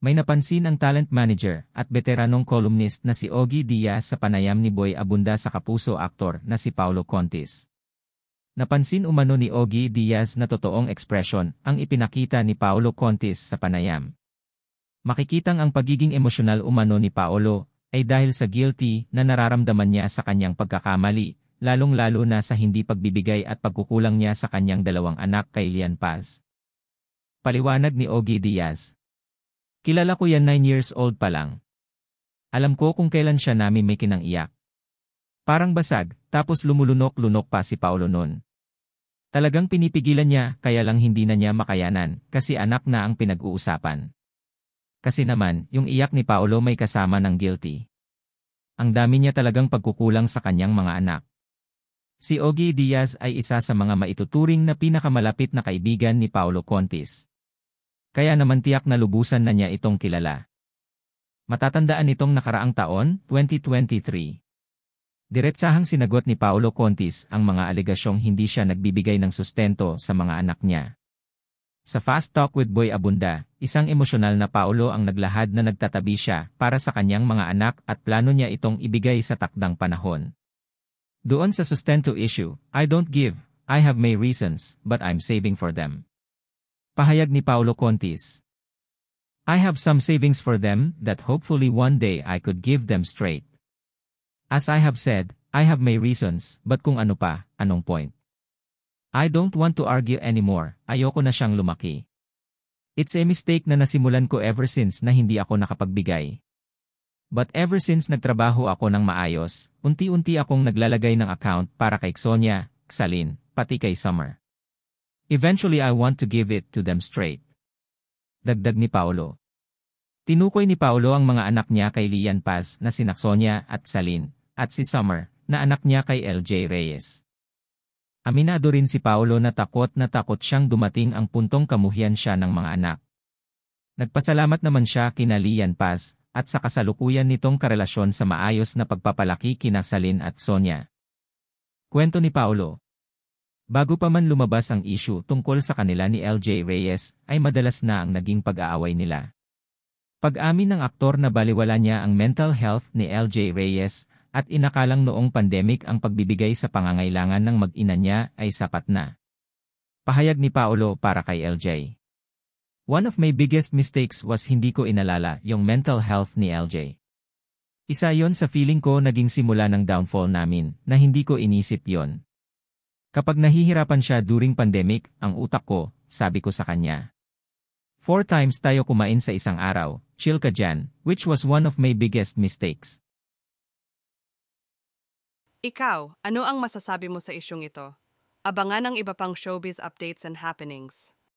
May napansin ang talent manager at veteranong columnist na si Ogie Diaz sa panayam ni Boy Abunda sa kapuso aktor na si Paolo Contis. Napansin umano ni Ogie Diaz na totoong ekspresyon ang ipinakita ni Paolo Contis sa panayam. Makikitang ang pagiging emosyonal umano ni Paolo ay dahil sa guilty na nararamdaman niya sa kanyang pagkakamali, lalong-lalo na sa hindi pagbibigay at pagkukulang niya sa kanyang dalawang anak kay Lian Paz. Paliwanag ni Ogie Diaz, Kilala ko yan 9 years old pa lang. Alam ko kung kailan siya namin may kinang-iyak. Parang basag, tapos lumulunok-lunok pa si Paolo noon. Talagang pinipigilan niya, kaya lang hindi na niya makayanan, kasi anak na ang pinag-uusapan. Kasi naman, yung iyak ni Paolo may kasama ng guilty. Ang dami niya talagang pagkukulang sa kanyang mga anak. Si Ogie Diaz ay isa sa mga maituturing na pinakamalapit na kaibigan ni Paolo Contis. Kaya naman tiyak na lubusan na niya itong kilala. Matatandaan itong nakaraang taon, 2023. Diretsahang sinagot ni Paolo Contis ang mga alegasyong hindi siya nagbibigay ng sustento sa mga anak niya. Sa Fast Talk with Boy Abunda, isang emosyonal na Paolo ang naglahad na nagtatabi siya para sa kanyang mga anak at plano niya itong ibigay sa takdang panahon. Doon sa sustento issue, I don't give, I have my reasons, but I'm saving for them. Pahayag ni Paolo Contis. I have some savings for them that hopefully one day I could give them straight. As I have said, I have my reasons, but kung ano pa, anong point? I don't want to argue anymore, ayoko na siyang lumaki. It's a mistake na nasimulan ko ever since na hindi ako nakapagbigay. But ever since nagtrabaho ako ng maayos, unti-unti akong naglalagay ng account para kay Sonia, Xalin, pati kay Summer. Eventually I want to give it to them straight. Dagdag ni Paolo. Tinukoy ni Paolo ang mga anak niya kay Lian Paz na si Naxonia at Salin, at si Summer, na anak niya kay LJ Reyes. Aminado rin si Paolo na takot na takot siyang dumating ang puntong kamuhian siya ng mga anak. Nagpasalamat naman siya kina Lian Paz at sa kasalukuyan nitong karelasyon sa maayos na pagpapalaki kina Salin at Sonia. Kwento ni Paolo Bago pa man lumabas ang issue tungkol sa kanila ni LJ Reyes, ay madalas na ang naging pag-aaway nila. Pag-amin ng aktor na baliwala niya ang mental health ni LJ Reyes at inakalang noong pandemic ang pagbibigay sa pangangailangan ng mag-ina niya ay sapat na. Pahayag ni Paolo para kay LJ. One of my biggest mistakes was hindi ko inalala yung mental health ni LJ. Isa yon sa feeling ko naging simula ng downfall namin na hindi ko inisip yon Kapag nahihirapan siya during pandemic, ang utak ko, sabi ko sa kanya. Four times tayo kumain sa isang araw, chill ka dyan, which was one of my biggest mistakes. Ikaw, ano ang masasabi mo sa isyong ito? Abangan ang iba pang showbiz updates and happenings.